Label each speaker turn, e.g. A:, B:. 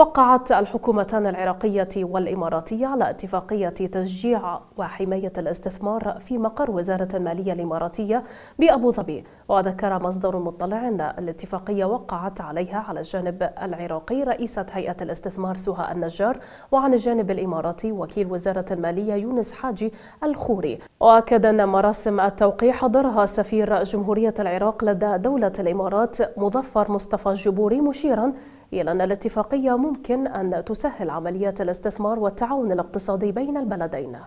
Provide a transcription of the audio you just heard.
A: وقعت الحكومتان العراقية والإماراتية على اتفاقية تشجيع وحماية الاستثمار في مقر وزارة المالية الإماراتية بأبو ظبي وذكر مصدر مطلع أن الاتفاقية وقعت عليها على الجانب العراقي رئيسة هيئة الاستثمار سهى النجار وعن الجانب الإماراتي وكيل وزارة المالية يونس حاجي الخوري وأكد أن مراسم التوقيع حضرها سفير جمهورية العراق لدى دولة الإمارات مظفر مصطفى الجبوري مشيرا إلى أن الاتفاقية ممكن أن تسهل عمليات الاستثمار والتعاون الاقتصادي بين البلدين